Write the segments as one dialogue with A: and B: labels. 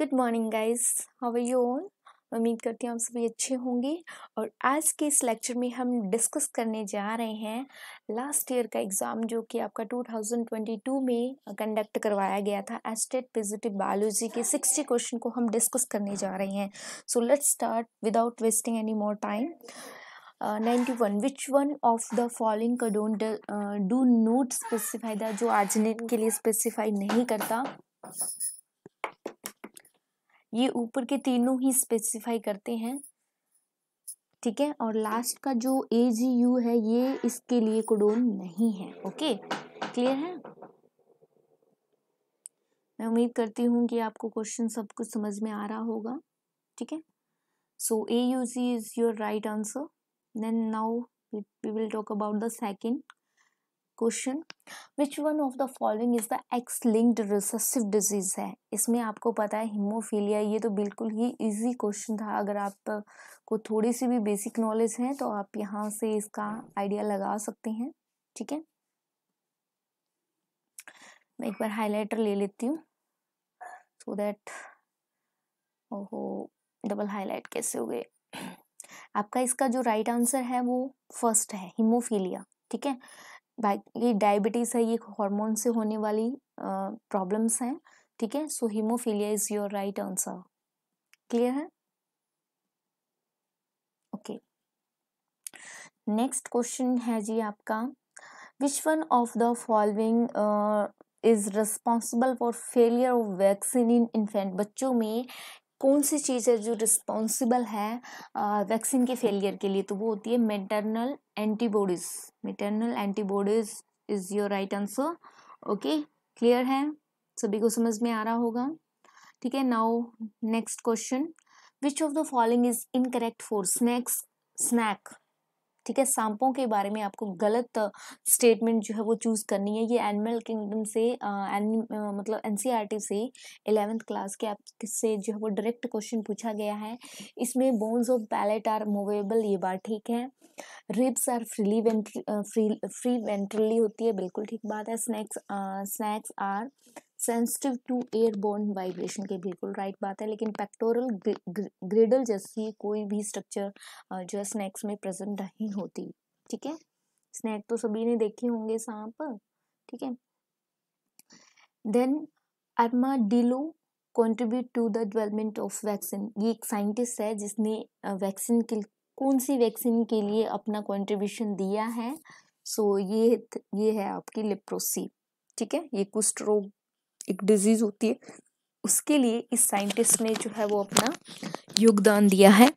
A: Good morning guys how are you all उम्मीद करती हूँ आप सभी अच्छे होंगे और आज के इस लेक्चर में हम डिस्कस करने जा रहे हैं लास्ट ईयर का एग्ज़ाम जो कि आपका 2022 में कंडक्ट करवाया गया था एस्टेट पॉजिटिव बायोलॉजी के 60 क्वेश्चन को हम डिस्कस करने जा रहे हैं so let's start without wasting any more time ninety one which one of the following का don't do not specify the जो आज के लिए स्पेसिफाई नहीं करता ये ऊपर के तीनों ही स्पेसिफाई करते हैं ठीक है और लास्ट का जो ए जी यू है ये इसके लिए कोडोन नहीं है ओके क्लियर है मैं उम्मीद करती हूँ कि आपको क्वेश्चन सब कुछ समझ में आ रहा होगा ठीक है so A you see is your right answer then now we will talk about the second question which one of the following is the X linked recessive disease है इसमें आपको पता है हिमोफीलिया ये तो बिल्कुल ही इजी क्वेश्चन था अगर आप को थोड़ी सी भी बेसिक नॉलेज है तो आप यहाँ से इसका आइडिया लगा सकते हैं ठीक है मैं एक बार हाईलाइटर ले लेती हूँ सो दैट ओहो डबल हाईलाइट कैसे हो गए आपका इसका जो राइट right आंसर है वो फर्स्ट है हिमोफीलिया ठीक है ये डायबिटीज़ है ये हार्मोन से होने वाली प्रॉब्लम्स हैं ठीक है so haemophilia is your right answer clear है ओके नेक्स्ट क्वेश्चन है जी आपका which one of the following is responsible for failure of vaccine in infant बच्चों में कौन सी चीज़ है जो रिस्पॉन्सिबल है वैक्सीन के फेलियर के लिए तो वो होती है maternal antibodies maternal antibodies is your right answer okay clear है सभी को समझ में आ रहा होगा ठीक है now next question which of the following is incorrect for snakes snake ठीक है सांपों के बारे में आपको गलत स्टेटमेंट जो है वो चूज़ करनी है ये एनिमल किंगडम से एन मतलब एन e से एलेवेंथ क्लास के आपसे जो है वो डायरेक्ट क्वेश्चन पूछा गया है इसमें bones of palate are movable ये बात ठीक है रिब्स आर फ्रीली वेंट्री फ्री फ्री वेंट्रली होती है बिल्कुल ठीक बात है snakes snakes are sensitive to air airborne vibration के बिल्कुल राइट बात है लेकिन पेक्टोरल ग्रेडल जैसी कोई भी स्ट्रक्चर जो है स्नैक्स में प्रेजेंट नहीं होती ठीक है स्नैक तो सभी ने देखे होंगे सांप ठीक है then armadillo contribute to the development of vaccine ये एक साइंटिस्ट है जिसने वैक्सीन के कौन सी वैक्सीन के लिए अपना कॉन्ट्रीब्यूशन दिया है सो so, ये ये है आपकी लिप्रोसी ठीक है ये कुष्ठ रोग एक डिजीज़ होती है उसके लिए इस साइंटिस्ट ने जो है वो अपना योगदान दिया है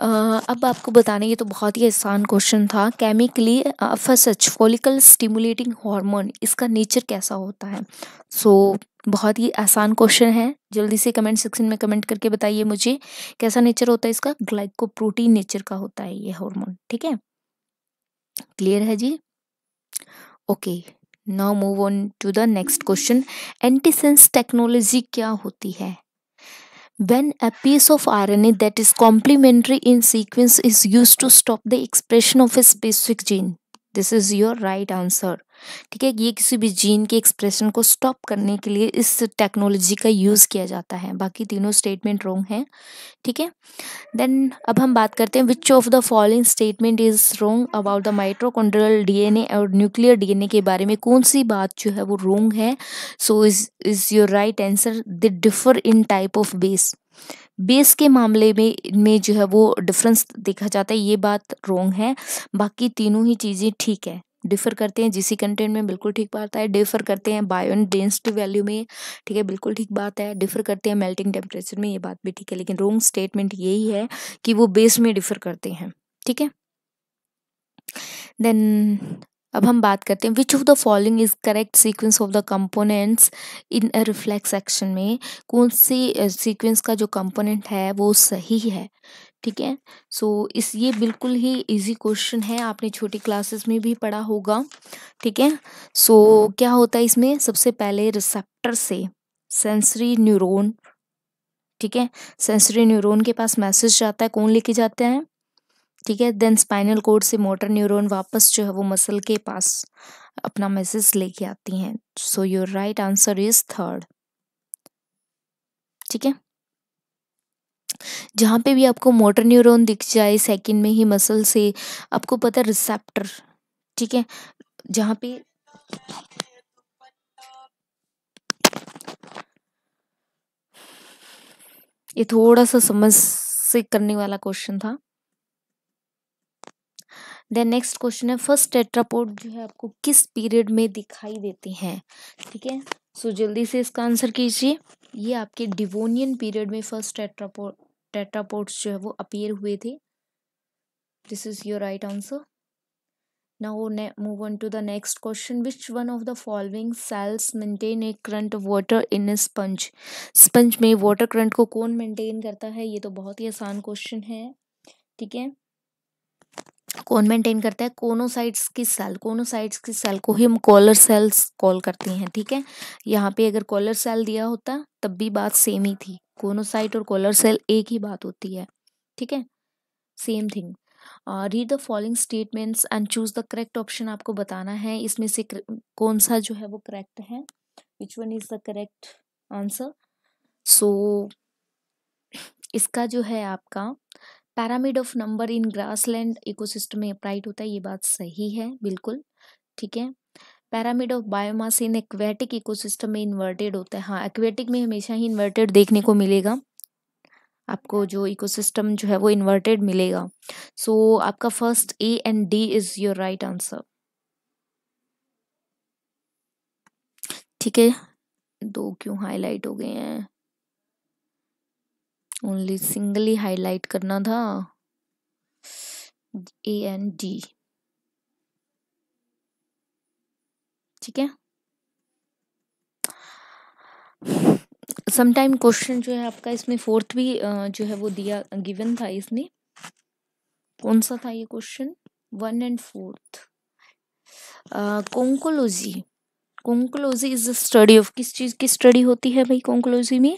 A: अब आपको बताने ये तो बहुत ही आसान क्वेश्चन था chemically FSH follicle stimulating hormone इसका नेचर कैसा होता है सो so, बहुत ही आसान क्वेश्चन है जल्दी से कमेंट सेक्शन में कमेंट करके बताइए मुझे कैसा नेचर होता है इसका ग्लाइकोप्रोटीन नेचर का होता है ये हार्मोन ठीक है क्लियर है जी okay okay. Now move on to the next question antisense technology क्या होती है when a piece of RNA that is complementary in sequence is used to stop the expression of a specific gene. This is your right answer ठीक है ये किसी भी gene के expression को स्टॉप करने के लिए इस टेक्नोलॉजी का यूज़ किया जाता है बाकी तीनों स्टेटमेंट रोंग हैं ठीक है देन अब हम बात करते हैं which of the following statement is wrong about the mitochondrial DNA और न्यूक्लियर डीएनए के बारे में कौन सी बात जो है वो रोंग है so is is your right answer they differ in type of base base के मामले में में जो है वो डिफरेंस देखा जाता है ये बात रोंग है बाकी तीनों ही चीज़ें ठीक है डिफर करते हैं जीसी कंटेंट में बिल्कुल ठीक बात है डिफर करते हैं बायोन डेंसिटी वैल्यू में ठीक है बिल्कुल ठीक बात है डिफर करते हैं मेल्टिंग टेम्परेचर में ये बात भी ठीक है लेकिन रोंग स्टेटमेंट यही है कि वो बेस में डिफर करते हैं ठीक है देन अब हम बात करते हैं which of the following is correct sequence of the components in reflex action में कौन सी सीक्वेंस का जो कंपोनेंट है वो सही है ठीक है सो so, इस ये बिल्कुल ही इजी क्वेश्चन है आपने छोटी क्लासेस में भी पढ़ा होगा ठीक है सो क्या होता है इसमें सबसे पहले रिसेप्टर से सेंसरी न्यूरोन ठीक है सेंसरी न्यूरोन के पास मैसेज जाता है कौन लेके जाते हैं ठीक है देन स्पाइनल कोड से मोटर न्यूरोन वापस जो है वो मसल के पास अपना मैसेज लेके आती हैं so your right answer is third ठीक है जहाँ पे भी आपको मोटर न्यूरोन दिख जाए सेकंड में ही मसल से आपको पता रिसेप्टर ठीक है जहाँ पे ये थोड़ा सा समझ से करने वाला क्वेश्चन था देन नेक्स्ट क्वेश्चन है फर्स्ट टेट्रापोड जो है आपको किस पीरियड में दिखाई देती हैं ठीक है सो so, जल्दी से इसका आंसर कीजिए ये आपके डिवोनियन पीरियड में फर्स्ट टेट्रापोड टेट्रापोड्स जो है वो अपीयर हुए थे this is your right answer now move on to the next question which one of the following cells maintain a current water in a sponge sponge में water current को कौन maintain करता है ये तो बहुत ही आसान क्वेश्चन है ठीक है कौन मेंटेन करता है कोनोसाइट्स की सेल कोनोसाइट्स की सेल को ही हम कॉलर सेल्स कॉल करते हैं ठीक है यहाँ पे अगर कॉलर सेल दिया होता तब भी बात सेम ही थी कोनोसाइट और कॉलर सेल एक ही बात होती है ठीक है same thing read the following statements and choose the correct option आपको बताना है इसमें से कौन सा जो है वो करेक्ट है which one is the correct answer so इसका जो है आपका pyramid of number in grassland ecosystem में अप्लाइड होता है ये बात सही है बिल्कुल ठीक है pyramid of biomass in aquatic ecosystem में इन्वर्टेड होता है हाँ एक्वेटिक में हमेशा ही इन्वर्टेड देखने को मिलेगा आपको जो इकोसिस्टम जो है वो इन्वर्टेड मिलेगा सो so, आपका first A and D is your right answer ठीक है दो क्यों हाईलाइट हो गए हैं ओनली सिंगली हाईलाइट करना था ए एंड डी ठीक है समटाइम क्वेश्चन जो है आपका इसमें फोर्थ भी जो है वो दिया गिवन था इसने कौन सा था ये question one and fourth conchology conchology is the study of किस चीज़ की स्टडी होती है भाई कोंकोलोजी में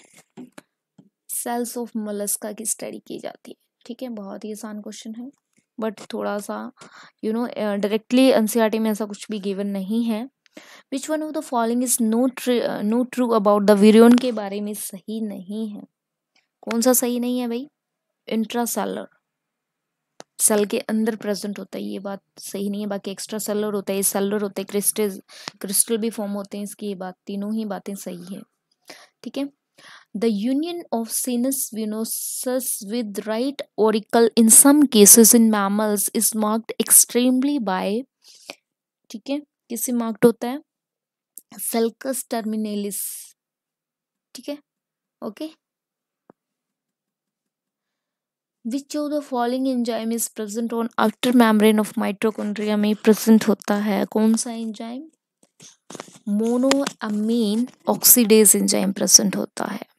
A: सेल्स ऑफ मलस्का की स्टडी की जाती है ठीक है बहुत ही आसान क्वेश्चन है बट थोड़ा सा यू नो डायरेक्टली एनसीईआरटी में ऐसा कुछ भी गिवन नहीं है which one of the following is no true no true about the virion के बारे में सही नहीं है कौन सा सही नहीं है भाई इंट्रा सेलर सेल के अंदर प्रेजेंट होता है ये बात सही नहीं है बाकी एक्स्ट्रा सेलर होता है सेलर होते हैं क्रिस्टल क्रिस्टल भी फॉर्म होते हैं इसकी ये बात तीनों ही बातें सही है ठीक है The union of sinus venosus with right auricle in some cases in mammals is marked extremely by ठीक है किससे मार्क्ड होता है सेल्कस टर्मिनेलिस ठीक है okay which of the following enzyme is present on outer membrane of mitochondria में present होता है कौन सा enzyme monoamine oxidase enzyme present होता है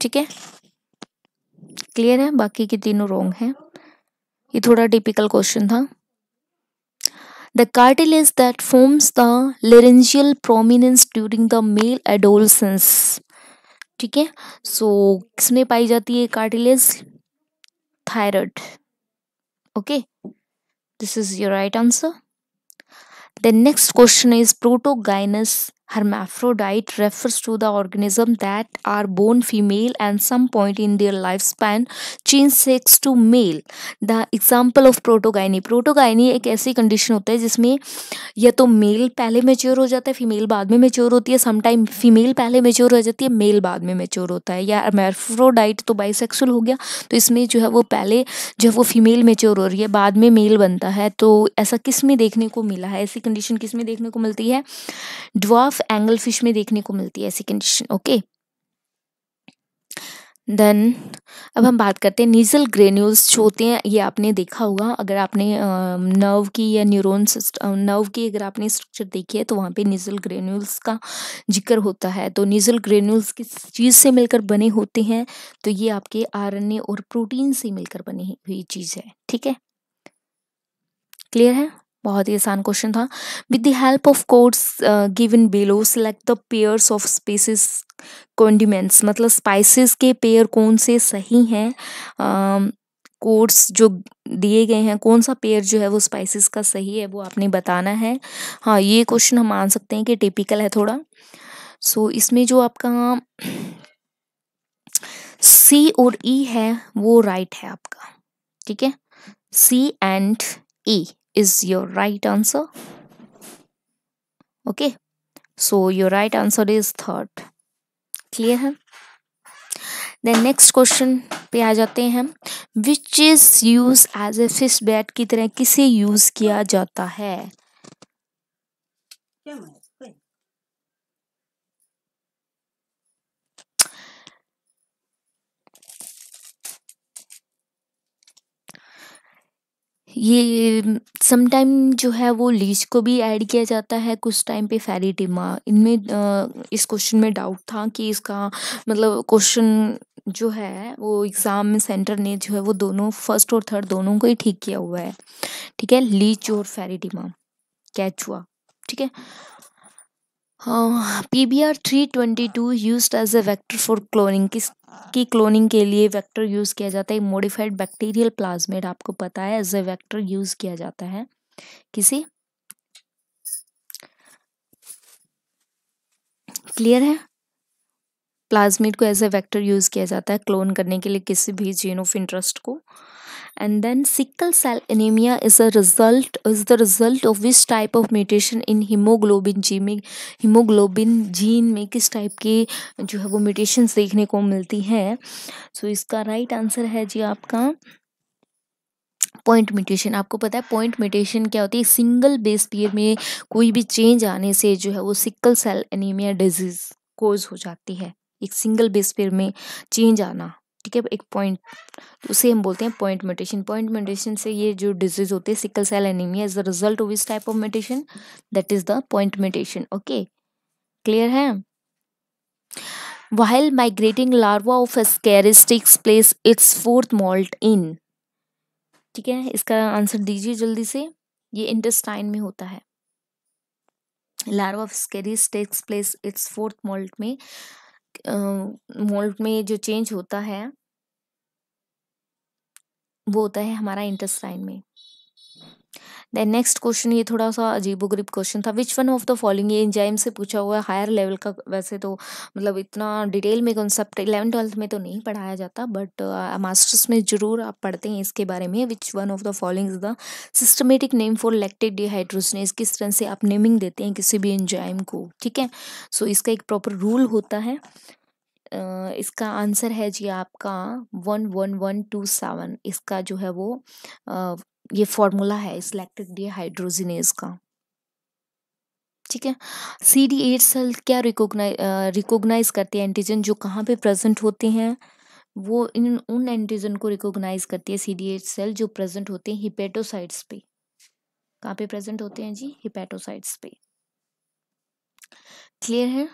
A: ठीक है क्लियर है बाकी के तीनों रोंग हैं ये थोड़ा टिपिकल क्वेश्चन था the cartilage is that forms the laryngeal prominence during the male adolescence ठीक है सो so, किसमें पाई जाती है cartilage thyroid okay this is your right answer the next question is protogynous refers to the organism that are born female and some point in in life span change sex to male the example of protogyny protogyny एक ऐसी condition होता है जिसमें या तो mail पहले mature हो जाता है फीमेल बाद में मेच्योर होती है समटाइम फीमेल पहले मेच्योर हो जाती है मेल बाद में मेच्योर होता है या हर्माफ्रोडाइट तो बाइसेक्सुअल हो गया तो इसमें जो है वो पहले जो है वो फीमेल मेच्योर हो रही है बाद में मेल बनता है तो ऐसा किस में देखने को मिला है ऐसी कंडीशन किस में देखने को मिलती है ड्वाफ ऑफ एंगल फिश में देखने को मिलती है ऐसी कंडीशन ओके देन अब हम बात करते हैं नीजल ग्रेन्यूल्स जो होते हैं ये आपने देखा होगा अगर आपने नर्व की या न्यूरॉन्स नर्व की अगर आपने स्ट्रक्चर देखी है तो वहाँ पे नीजल ग्रेन्यूल्स का जिक्र होता है तो नीजल ग्रेन्यूल्स किस चीज़ से मिलकर बने होते हैं तो ये आपके आरएनए और प्रोटीन से मिलकर बनी हुई चीज़ है ठीक है क्लियर है बहुत ही आसान क्वेश्चन था with the help of codes given below select the pairs of species condiments मतलब स्पाइसेस के पेयर कौन से सही हैं कोड्स um, जो दिए गए हैं कौन सा पेयर जो है वो स्पाइसेस का सही है वो आपने बताना है हाँ ये क्वेश्चन हम मान सकते हैं कि टिपिकल है थोड़ा सो so, इसमें जो आपका सी और ई e है वो राइट है आपका ठीक है C and E is your right answer okay so your right answer is third clear hai then next question पे आ जाते हैं हम which is use as a fish bait की तरह किसे यूज किया जाता है क्या ये समटाइम जो है वो लीच को भी ऐड किया जाता है कुछ टाइम पे फेरिटिमा इनमें इस क्वेश्चन में डाउट था कि इसका मतलब क्वेश्चन जो है वो एग्ज़ाम में सेंटर ने जो है वो दोनों फर्स्ट और थर्ड दोनों को ही ठीक किया हुआ है ठीक है लीच और फेरिटिमा कैचुआ ठीक है P three twenty two use as a vector for cloning किस की क्लोनिंग के लिए वैक्टर यूज़ किया जाता है मॉडिफाइड बैक्टीरियल प्लाज्मेट आपको पता है एज ए वैक्टर यूज़ किया जाता है किसी क्लियर है प्लाज्मिड को एज ए वेक्टर यूज़ किया जाता है क्लोन करने के लिए किसी भी जीन ऑफ इंटरेस्ट को and then sickle cell anemia is a result is the result of which type of mutation in hemoglobin gene में hemoglobin gene में किस type के जो है वो mutations देखने को मिलती हैं so इसका right answer है जी आपका पॉइंट म्यूटेशन आपको पता है पॉइंट म्यूटेशन क्या होती है सिंगल बेस पेयर में कोई भी चेंज आने से जो है वो sickle cell anaemia disease cause हो जाती है एक सिंगल बेस पेयर में चेंज आना ठीक है एक पॉइंट उसे हम बोलते हैं पॉइंट म्यूटेशन पॉइंट म्यूटेशन से ये जो डिजीज होते हैं sickle cell anaemia as the result of this type of mutation that is the point mutation okay clear है while migrating larva of scaristix place its fourth moult in ठीक है इसका answer दीजिए जल्दी से ये इंटेस्टाइन में होता है larva of ascaris place its fourth moult में मोल्ड में जो चेंज होता है वो होता है हमारा इंटेस्टाइन में देन नेक्स्ट क्वेश्चन ये थोड़ा सा अजीबोगरीब क्वेश्चन था which one of the following ये एंजाइम से पूछा हुआ है हायर लेवल का वैसे तो मतलब इतना डिटेल में कॉन्सेप्ट इलेवन ट्वेल्थ में तो नहीं पढ़ाया जाता बट मास्टर्स uh, में ज़रूर आप पढ़ते हैं इसके बारे में which one of the following is the systematic name for lactate dehydrogenase किस तरह से आप नेमिंग देते हैं किसी भी एंजाइम को ठीक है सो so, इसका एक प्रॉपर रूल होता है Uh, इसका आंसर है जी आपका one one one two seven इसका जो है वो ये फॉर्मूला है इस सिलेक्टेड डिहाइड्रोजिनेज का ठीक है सी डी एट सेल क्या रिकोगनाइज रिकोगनाइज करती है एंटीजन जो कहाँ पे प्रेजेंट होते हैं वो इन उन एंटीजन को रिकोगनाइज करती है सी डी एट सेल जो प्रेजेंट होते हैं हिपेटोसाइड्स पे कहाँ पे प्रेजेंट होते हैं जी हिपेटोसाइड्स पे क्लियर है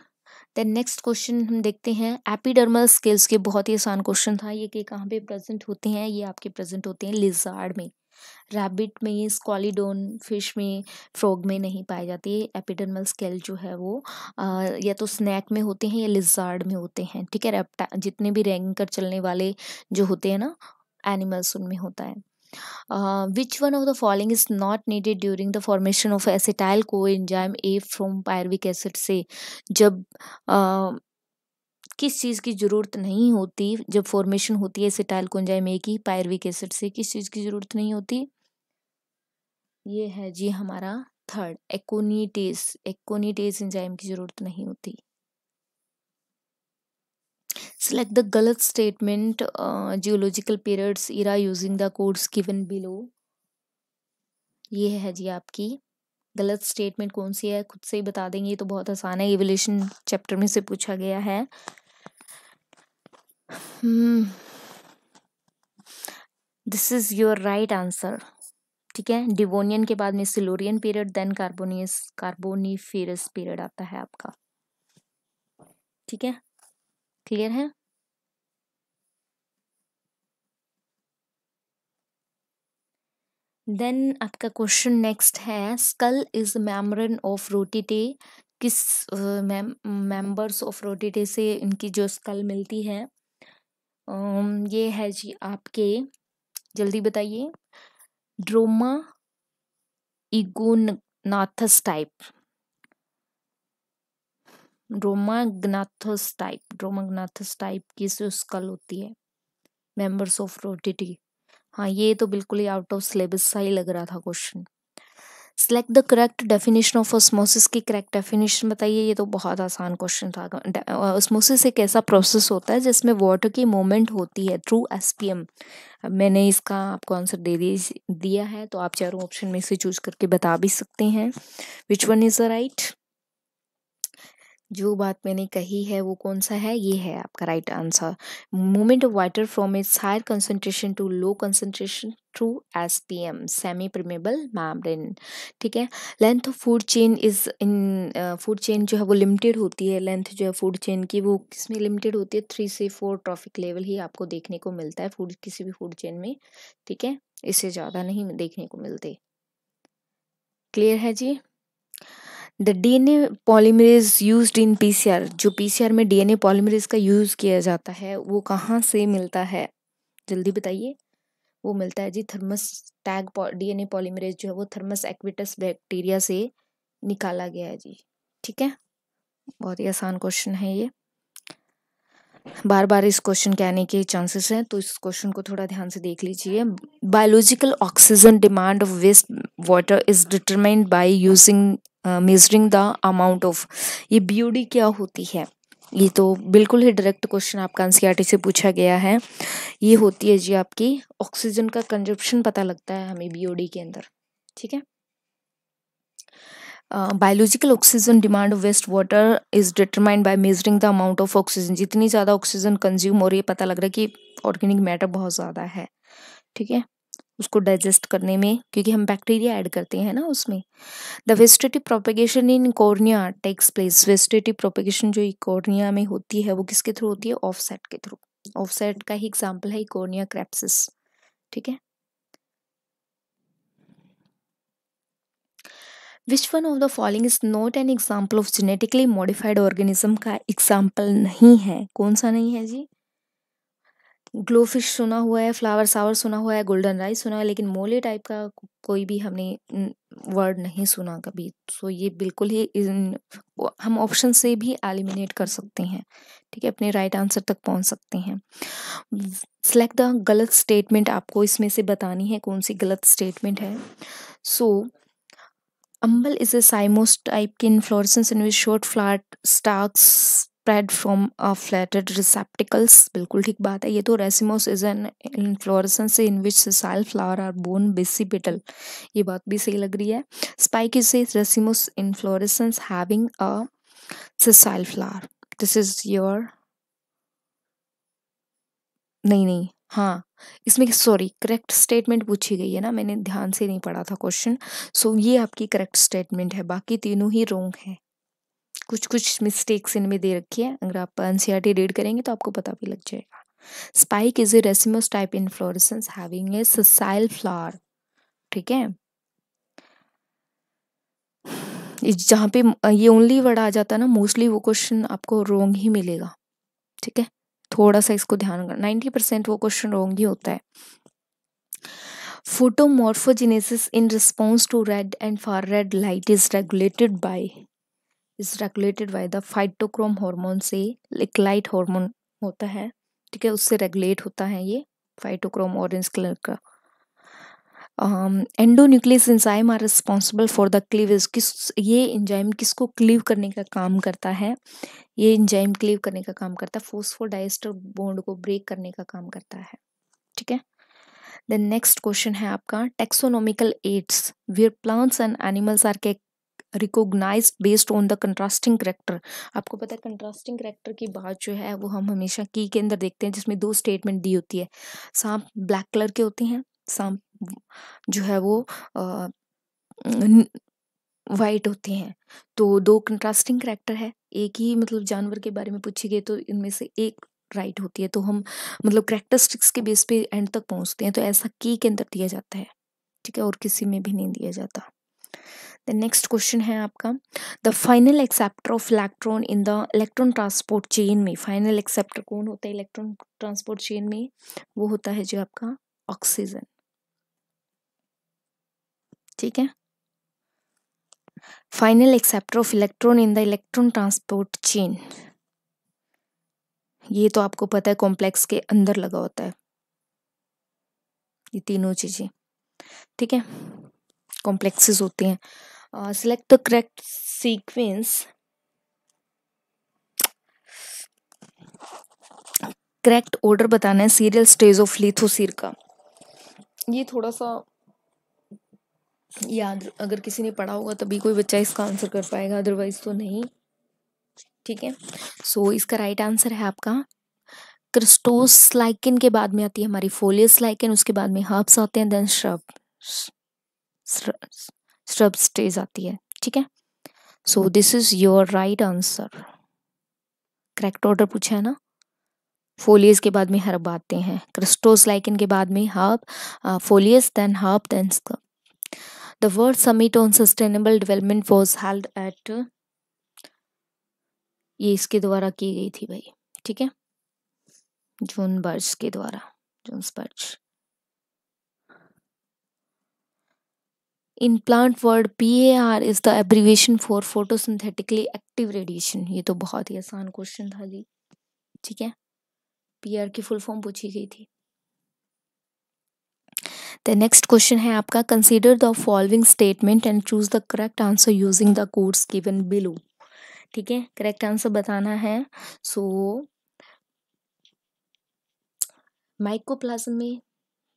A: देन नेक्स्ट क्वेश्चन हम देखते हैं एपिडर्मल स्केल्स के बहुत ही आसान क्वेश्चन था ये कि कहाँ पे प्रेजेंट होते हैं ये आपके प्रेजेंट होते हैं लिजार्ड में रैबिट में स्कॉलीडोन फिश में फ्रॉग में नहीं पाई जाते एपिडर्मल स्केल जो है वो आ, या तो स्नैक में होते हैं या लिजार्ड में होते हैं ठीक है रेप्टा जितने भी रैंग कर चलने वाले जो होते हैं ना एनिमल्स उनमें होता है which one of the following is not needed during the formation of acetyl coenzyme A from pyruvic acid से जब uh, किस चीज़ की ज़रूरत नहीं होती जब फॉर्मेशन होती है सिटाइल कोंजाइमे की पायरविक एसिड से किस चीज़ की ज़रूरत नहीं होती ये है जी हमारा थर्ड एकोनीटेस एकोनीटेस एंजाइम की ज़रूरत नहीं होती सेलेक्ट द गलत statement geological periods era using the codes given below ये है जी आपकी गलत स्टेटमेंट कौन सी है खुद से ही बता देंगे ये तो बहुत आसान है एवोल्यूशन चैप्टर में से पूछा गया है this is your right answer ठीक है डिवोनियन के बाद में Silurian period then carboniferous carboniferous period आता है आपका ठीक है क्लियर है देन आपका क्वेश्चन नेक्स्ट है स्कल इज मैमरन ऑफ रोटिटे किस मेम्बर्स ऑफ रोटिटे से इनकी जो स्कल मिलती है ये है जी आपके जल्दी बताइए dromaeognathous type dromaeognathous type dromaeognathous type की से स्कल होती है मेंबर्स ऑफ रोटिटी हाँ ये तो बिल्कुल ही आउट ऑफ सिलेबस सा ही लग रहा था question select the correct definition of osmosis की करेक्ट डेफिनेशन बताइए ये तो बहुत आसान क्वेश्चन था ऑस्मोसिस एक ऐसा प्रोसेस होता है जिसमें वाटर की मूवमेंट होती है थ्रू एसपीएम मैंने इसका आपको आंसर दे दिया है तो आप चारों ऑप्शन में से चूज करके बता भी सकते हैं which one is the right जो बात मैंने कही है वो कौन सा है ये है आपका right answer movement of water from its higher concentration to low concentration through S P M semi permeable membrane ठीक है length of food chain is in food chain जो है वो लिमिटेड होती है लेंथ जो है फूड चेन की वो किस में लिमिटेड होती है थ्री से फोर ट्रॉफिक लेवल ही आपको देखने को मिलता है फूड किसी भी फूड चेन में ठीक है इससे ज़्यादा नहीं देखने को मिलते क्लियर है जी the DNA polymerase used in PCR जो पीसीआर में डीएनए पॉलीमरेज का यूज़ किया जाता है वो कहाँ से मिलता है जल्दी बताइए वो मिलता है जी थर्मस टैग डीएनए पॉलीमरेज जो है वो थर्मस एक्विटस बैक्टीरिया से निकाला गया है जी ठीक है बहुत ही आसान क्वेश्चन है ये बार बार इस क्वेश्चन के आने के चांसेस हैं तो इस क्वेश्चन को थोड़ा ध्यान से देख लीजिए biological oxygen demand of waste water is determined by using measuring the amount of ये बीओडी क्या होती है ये तो बिल्कुल ही डायरेक्ट क्वेश्चन आपका एन से पूछा गया है ये होती है जी आपकी ऑक्सीजन का कंजप्शन पता लगता है हमें बी के अंदर ठीक है biological oxygen demand of waste water is is determined measuring the amount of oxygen जितनी ज़्यादा ऑक्सीजन कंज्यूम हो रही है पता लग रहा है कि ऑर्गेनिक मैटर बहुत ज़्यादा है ठीक है उसको डाइजेस्ट करने में क्योंकि हम बैक्टीरिया ऐड करते हैं ना उसमें the vegetative propagation in Eichhornia takes place vegetative propagation जो कॉर्निया में होती है वो किसके थ्रू होती है ऑफसेट के थ्रू ऑफसेट का ही एग्जाम्पल है इकोर्निया क्रैप्सिस ठीक है which one of the following is not an example of genetically modified organism का एग्जाम्पल नहीं है कौन सा नहीं है जी ग्लोफिश सुना हुआ है फ्लावर सावर सुना हुआ है गोल्डन राइस सुना हुआ है लेकिन मोले टाइप का कोई भी हमने वर्ड नहीं सुना कभी सो ये बिल्कुल ही इन, हम ऑप्शन से भी एलिमिनेट कर सकते हैं ठीक है अपने राइट आंसर तक पहुंच सकते हैं सेलेक्ट द गलत स्टेटमेंट आपको इसमें से बतानी है कौन सी गलत स्टेटमेंट है so so, Umbel is a cymose type inflorescence in which short flat stalks spread from a flattened receptacles बिल्कुल ठीक बात है ये तो racemose is an inflorescence in which sessile flower are borne basipetally ये बात भी सही लग रही है spike is a racemose inflorescence having a sessile flower this is your नहीं नहीं हाँ इसमें सॉरी करेक्ट स्टेटमेंट पूछी गई है ना मैंने ध्यान से नहीं पढ़ा था क्वेश्चन सो ये आपकी करेक्ट स्टेटमेंट है बाकी तीनों ही रोंग है कुछ कुछ मिस्टेक्स इनमें दे रखी है अगर आप एन रीड करेंगे तो आपको पता भी लग जाएगा spike is a racemose type inflorescence having a sessile flower ठीक है जहाँ पे ये ओनली वर्ड आ जाता है ना मोस्टली वो क्वेश्चन आपको रोंग ही मिलेगा ठीक है थोड़ा सा इसको ध्यान करना नाइन्टी परसेंट वो क्वेश्चन रॉन्ग ही होता है photomorphogenesis in response to red and far red light is regulated by is regulated by the phytochrome hormone से एक लाइट हॉर्मोन होता है ठीक है उससे रेगुलेट होता है ये फाइटोक्रोम ऑरेंज कलर का endonuclease enzyme are responsible for the cleavage किस ये इंजाइम किसको क्लीव करने का काम करता है ये इंजाइम क्लीव करने का काम करता है डाइस्टर बॉन्ड को ब्रेक करने का काम करता है ठीक है देन नेक्स्ट क्वेश्चन है आपका taxonomical aids where plants and animals are के recognise based on the contrasting character आपको पता है कंट्रास्टिंग करेक्टर की बात जो है वो हम हमेशा की के अंदर देखते हैं जिसमें दो स्टेटमेंट दी होती है सांप ब्लैक कलर के होते हैं सांप जो है वो वाइट होते हैं तो दो कंट्रास्टिंग करेक्टर है एक ही मतलब जानवर के बारे में पूछे गए तो इनमें से एक राइट होती है तो हम मतलब करेक्टरिस्टिक्स के बेस पे एंड तक पहुंचते हैं तो ऐसा की के अंदर दिया जाता है ठीक है और किसी में भी नहीं दिया जाता द नेक्स्ट क्वेश्चन है आपका the final acceptor of electron in the electron transport chain में फाइनल एक्सेप्टर कौन होता है इलेक्ट्रॉन ट्रांसपोर्ट चेन में वो होता है जो आपका ऑक्सीजन ठीक है final acceptor of electron in the electron transport chain ये तो आपको पता है कॉम्प्लेक्स के अंदर लगा होता है ये तीनों चीजें ठीक है कॉम्प्लेक्सेस होती हैं select the correct sequence correct order बताना है सीरियल स्टेज ऑफ लिथोसीर का ये थोड़ा सा या अगर किसी ने पढ़ा होगा तभी कोई बच्चा इसका आंसर कर पाएगा अदरवाइज तो नहीं ठीक है सो so, इसका राइट आंसर है आपका क्रिस्टोस लाइकिन के बाद में आती है हमारी फोलियस लाइकिन उसके बाद में हर्ब्स आते हैं देन श्रब श्रब स्टेज आती है ठीक है so this is your right answer correct order पूछा है ना फोलियस के बाद में हर्ब आते हैं क्रिस्टोस लाइकिन के बाद में herb foliose then herb then shrub The World Summit on Sustainable Development was held at ये इसके द्वारा की गई थी भाई ठीक है जून बर्ज के द्वारा जून बर्ज in plant word P A R is the abbreviation for photosynthetically active radiation ये तो बहुत ही आसान क्वेश्चन था जी ठीक है पी आर की फुल फॉर्म पूछी गई थी द नेक्स्ट क्वेश्चन है आपका consider the following statement and choose the correct answer using the codes given below ठीक है करेक्ट आंसर बताना है सो so, माइकोप्लाज्म में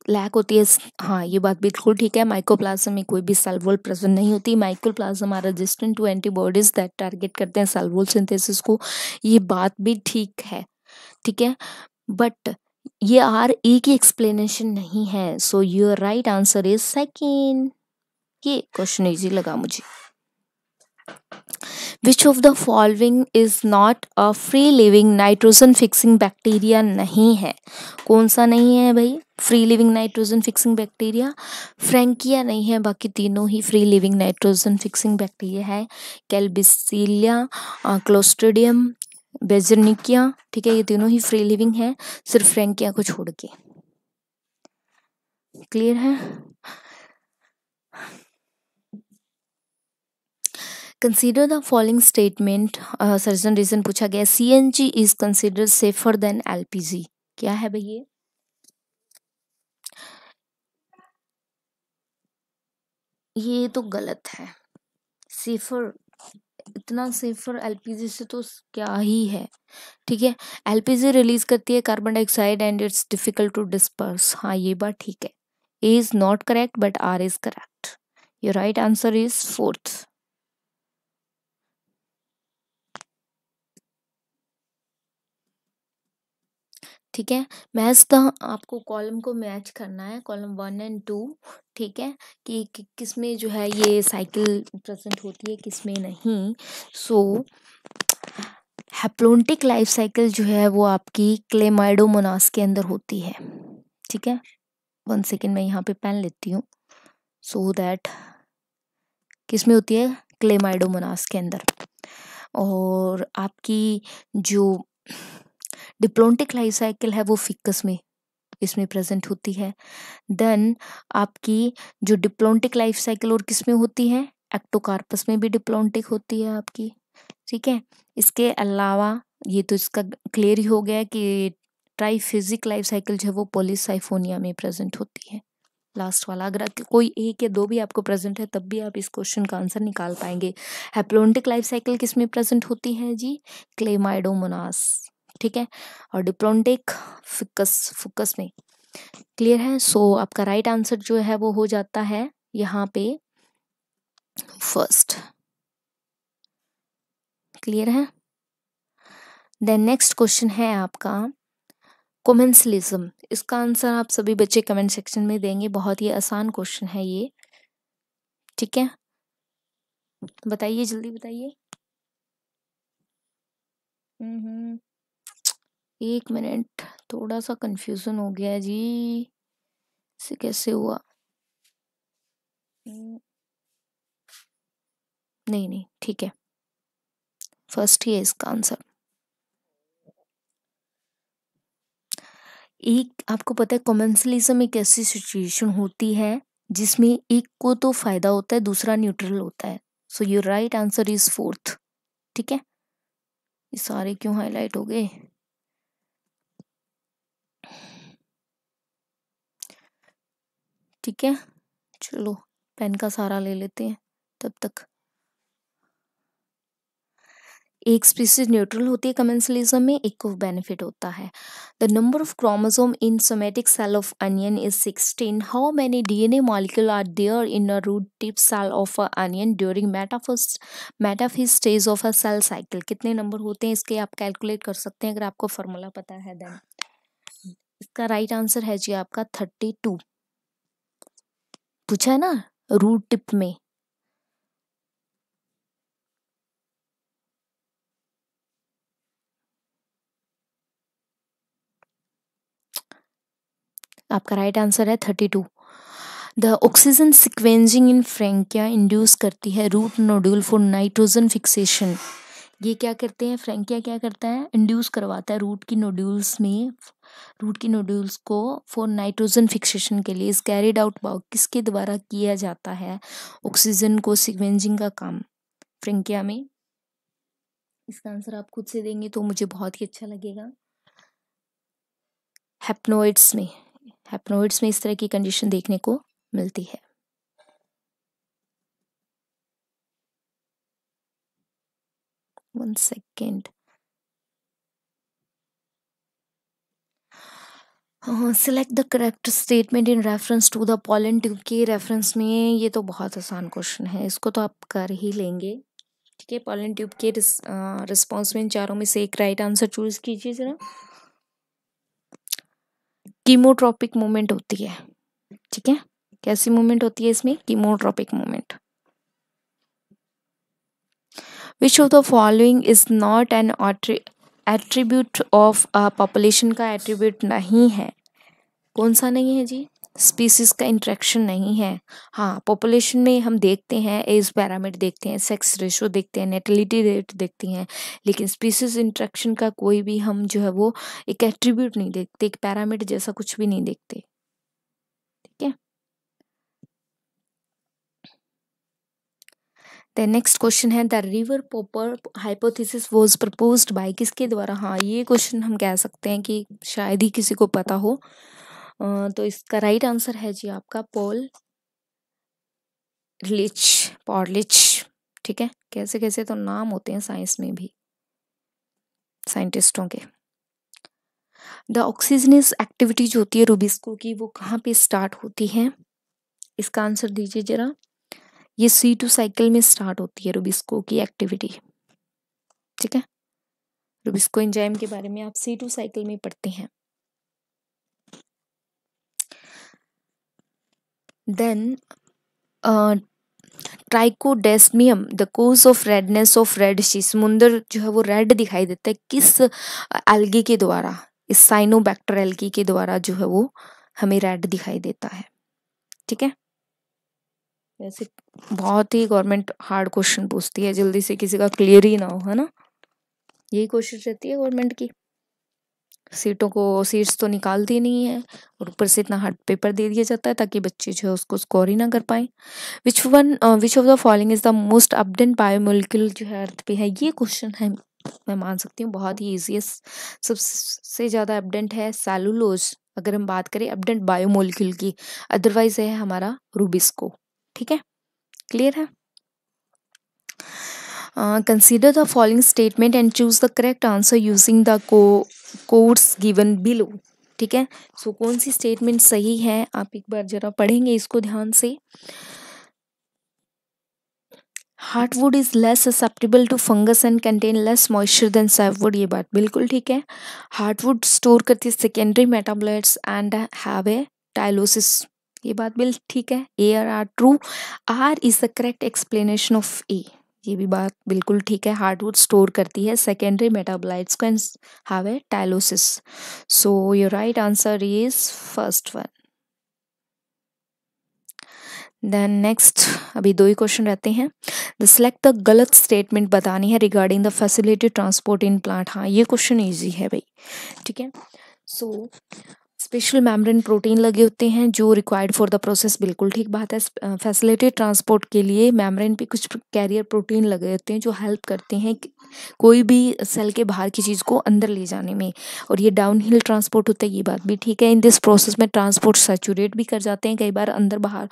A: लैक होती है हाँ ये बात बिल्कुल ठीक है माइकोप्लाज्म में कोई भी सेलवोल प्रेजेंट नहीं होती mycoplasma are resistant to antibodies that target करते हैं सेलवोल सिंथेसिस को ये बात भी ठीक है ठीक है बट ये आर ए की एक्सप्लेनेशन नहीं है so your right answer is second ये क्वेश्चन इजी लगा मुझे which of the following is not a free living nitrogen fixing bacteria नहीं है कौन सा नहीं है भाई free living nitrogen fixing bacteria Frankia नहीं है बाकी तीनों ही free living nitrogen fixing bacteria है कैलबिसिलिया क्लोस्टोडियम बेजरनिकिया ठीक है ये तीनों ही फ्री लिविंग है सिर्फ फ्रेंकिया को छोड़ के क्लियर है consider the following statement assertion reason पूछा गया C N G is consider safer than L P G क्या है भैया ये तो गलत है सेफर इतना सेफर एलपीजी से तो क्या ही है ठीक है एलपीजी रिलीज करती है carbon dioxide and it's difficult to disperse हाँ ये बात ठीक है A is not correct but R is correct your right answer is fourth ठीक है मैच तो आपको कॉलम को मैच करना है कॉलम वन एंड टू ठीक है कि, कि किस में जो है ये साइकिल प्रेजेंट होती है किस में नहीं so so, haplontic life cycle जो है वो आपकी क्लेमाइडोमोनास के अंदर होती है ठीक है वन सेकेंड मैं यहाँ पे पहन लेती हूँ सो दैट किस में होती है क्लेमाइडोमोनास के अंदर और आपकी जो डिप्लोन्टिक लाइफ साइकिल है वो फिकस में इसमें प्रेजेंट होती है देन आपकी जो डिप्लोन्टिक लाइफ साइकिल और किस में होती है एक्टोकार्पस में भी डिप्लोन्टिक होती है आपकी ठीक है इसके अलावा ये तो इसका क्लियर ही हो गया कि ट्राई फिजिक लाइफ साइकिल जो है वो पोलिसाइफोनिया में प्रेजेंट होती है लास्ट वाला अगर कोई एक या दो भी आपको प्रेजेंट है तब भी आप इस क्वेश्चन का आंसर निकाल पाएंगे हैप्लोन्टिक लाइफ साइकिल किस में प्रेजेंट होती है जी क्लेमाइडोमोनास ठीक है और डिप्लोन्टिक फिकस फुकस में क्लियर है सो so, आपका राइट right आंसर जो है वो हो जाता है यहाँ पे फर्स्ट क्लियर है देन नेक्स्ट क्वेश्चन है आपका कोमेंसलिज्म इसका आंसर आप सभी बच्चे कमेंट सेक्शन में देंगे बहुत ही आसान क्वेश्चन है ये ठीक है बताइए जल्दी बताइए हम्म, हम्म। एक मिनट थोड़ा सा कंफ्यूजन हो गया जी इसे कैसे हुआ नहीं नहीं ठीक है फर्स्ट ही है इसका आंसर एक आपको पता है कॉमेंसलिज्म एक ऐसी सिचुएशन होती है जिसमें एक को तो फायदा होता है दूसरा न्यूट्रल होता है so your right answer is fourth ठीक है ये सारे क्यों हाईलाइट हो गए ठीक है चलो पेन का सारा ले लेते हैं तब तक एक स्पीसीज न्यूट्रल होती है कमेंसलिज्म में एक को बेनिफिट होता है the number of chromosome in somatic cell of onion is sixteen how many DNA molecule are there in a root tip cell of a onion during metaphase metaphase stage of a cell cycle कितने number होते हैं इसके आप calculate कर सकते हैं अगर आपको फॉर्मूला पता है देन इसका राइट right आंसर है जी आपका थर्टी टू पूछा ना रूट टिप में आपका राइट आंसर है thirty two the oxygen sequestering in Frankia induce करती है root nodule for nitrogen fixation ये क्या करते हैं फ्रेंकिया क्या करता है इंड्यूस करवाता है रूट की नोड्यूल्स में रूट की नोड्यूल्स को फॉर नाइट्रोजन फिक्सेशन के लिए इस कैरिड आउट बाउ किसके द्वारा किया जाता है ऑक्सीजन को सिक्वेंजिंग का काम फ्रेंकिया में इसका आंसर आप खुद से देंगे तो मुझे बहुत ही अच्छा लगेगा हैप्नोइड्स में हैप्नोइड्स में इस तरह की कंडीशन देखने को मिलती है one second select the correct statement in reference to the pollen tube के रेफरेंस में ये तो बहुत आसान क्वेश्चन है इसको तो आप कर ही लेंगे ठीक है पॉलन ट्यूब के रिस्पॉन्स में इन चारों में से एक राइट आंसर चूज कीजिए जरा कीमोट्रॉपिक मूवमेंट होती है ठीक है कैसी मूवमेंट होती है इसमें chemotropic movement which of the following is not an attribute of population का एट्रीब्यूट नहीं है कौन सा नहीं है जी स्पीसीज का इंट्रैक्शन नहीं है हाँ पॉपुलेशन में हम देखते हैं एज पैरामिड देखते हैं सेक्स रेशो देखते हैं नेटलिटी रेट देखते हैं लेकिन स्पीसीज इंट्रैक्शन का कोई भी हम जो है वो एक एट्रीब्यूट नहीं देखते एक पैरामिड जैसा कुछ भी नहीं देखते देन नेक्स्ट क्वेश्चन है the rivet popper hypothesis was proposed by किसके द्वारा हाँ ये क्वेश्चन हम कह सकते हैं कि शायद ही किसी को पता हो तो इसका राइट right आंसर है जी आपका पोल लिच पॉलिच ठीक है कैसे कैसे तो नाम होते हैं साइंस में भी साइंटिस्टों के द ऑक्सीजनस एक्टिविटी जो होती है रूबिस्को की वो कहाँ पे स्टार्ट होती है इसका आंसर दीजिए जरा ये सी टू साइकिल में स्टार्ट होती है रुबिस्को की एक्टिविटी ठीक है रुबिस्को एंजाइम के बारे में आप सी टू साइकिल में पढ़ते हैं then Trichodesmium the cause of redness of red sea समुंदर जो है वो रेड दिखाई देता है किस एल्गी के द्वारा इस साइनोबैक्टर एल्गी के द्वारा जो है वो हमें रेड दिखाई देता है ठीक है जैसे बहुत ही गवर्नमेंट हार्ड क्वेश्चन पूछती है जल्दी से किसी का क्लियर ही ना हो है ना यही कोशिश रहती है गवर्नमेंट की सीटों को सीट्स तो निकालती नहीं है और ऊपर से इतना हार्ड पेपर दे दिया जाता है ताकि बच्चे जो है उसको स्कोर ही ना कर पाए which one which of the following is the most abundant biomolecule जो है अर्थ पे है ये क्वेश्चन है मैं मान सकती हूँ बहुत ही ईजीएस्ट सबसे ज़्यादा अपडेंट है सेलुलोज अगर हम बात करें अपडेंट बायोमोलिक्यूल की अदरवाइज है हमारा रूबिस्को ठीक है क्लियर है consider the following statement and choose the correct answer using the co codes given below ठीक है सो so, कौन सी स्टेटमेंट सही है आप एक बार जरा पढ़ेंगे इसको ध्यान से heartwood is less acceptable to fungus and contain less moisture than sapwood ये बात बिल्कुल ठीक है हार्टवुड स्टोर करती है secondary metabolites and have a tylosis ये बात बिल ठीक है A R are true R is the correct explanation of A ये भी बात बिल्कुल ठीक है हार्डवुड स्टोर करती है secondary metabolites and have a tylosis so your right answer is first one then next अभी दो ही क्वेश्चन रहते हैं द सेलेक्ट द गलत स्टेटमेंट बतानी है regarding the facility transport in plant हाँ ये क्वेश्चन ईजी है भाई ठीक है so so, special membrane protein लगे होते हैं जो रिक्वायर्ड फॉर द प्रोसेस बिल्कुल ठीक बात है फैसिलिटी ट्रांसपोर्ट के लिए मेम्ब्रेन पे कुछ कैरियर प्रोटीन लगे होते हैं जो हेल्प करते हैं कोई भी सेल के बाहर की चीज़ को अंदर ले जाने में और ये डाउन हिल ट्रांसपोर्ट होता है ये बात भी ठीक है इन दिस प्रोसेस में ट्रांसपोर्ट सेचूरेट भी कर जाते हैं कई बार अंदर बाहर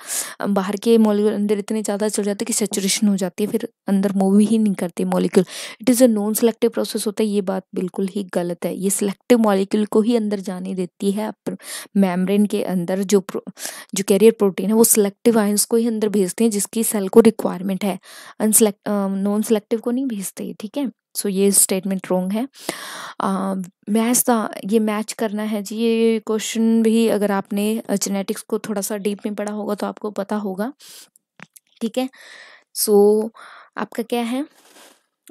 A: बाहर के मॉलिक्यूल अंदर इतने ज़्यादा चल जाते हैं कि सेचुरेशन हो जाती है फिर अंदर मूव ही नहीं करते molecule it is a non selective process होता है ये बात बिल्कुल ही गलत है ये सिलेक्टिव मॉलिक्यूल को ही अंदर जाने देती है मेम्ब्रेन के अंदर जो जो कैरियर प्रोटीन है वो सिलेक्टिव आयंस को ही अंदर भेजते हैं जिसकी सेल को रिक्वायरमेंट है अनसेलेक्ट नॉन सेलेक्टिव को नहीं भेजते ठीक है सो so, ये स्टेटमेंट रॉन्ग है मैच था ये मैच करना है जी ये क्वेश्चन भी अगर आपने जेनेटिक्स को थोड़ा सा डीप में पढ़ा होगा तो आपको पता होगा ठीक है सो so, आपका क्या है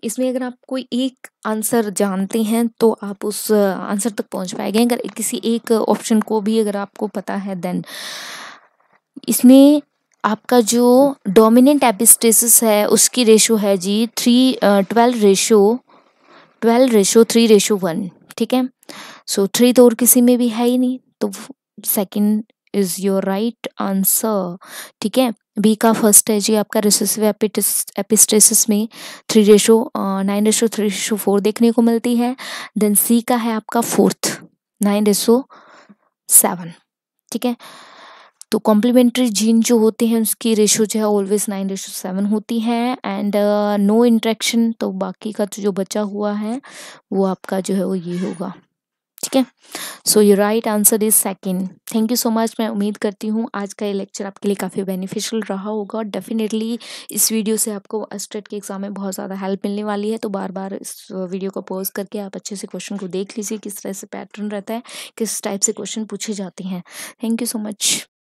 A: इसमें अगर आप कोई एक आंसर जानते हैं तो आप उस आंसर तक पहुंच पाएंगे अगर किसी एक ऑप्शन को भी अगर आपको पता है देन इसमें आपका जो डोमिनेंट एपिस्टेसिस है उसकी रेशो है जी three twelve ratio twelve ratio three ratio one ठीक है सो थ्री तो और किसी में भी है ही नहीं तो second is your right answer ठीक है बी का फर्स्ट है जी आपका रिसेसिव एपिस्टेसिस में three ratio nine ratio three ratio four देखने को मिलती है देन सी का है आपका फोर्थ नाइन रेशो सेवन ठीक है तो कॉम्प्लीमेंट्री जीन जो होते हैं उसकी रेशो जो है ऑलवेज नाइन रेशो सेवन होती है एंड नो इंट्रैक्शन तो बाकी का तो जो बचा हुआ है वो आपका जो है वो ये होगा ठीक है so your right answer is second thank you so much मैं उम्मीद करती हूँ आज का ये लेक्चर आपके लिए काफ़ी बेनिफिशियल रहा होगा और डेफिनेटली इस वीडियो से आपको स्टेट के एग्ज़ाम में बहुत ज़्यादा हेल्प मिलने वाली है तो बार बार इस वीडियो को पोज करके आप अच्छे से क्वेश्चन को देख लीजिए किस तरह से पैटर्न रहता है किस टाइप से क्वेश्चन पूछे जाते हैं थैंक यू सो मच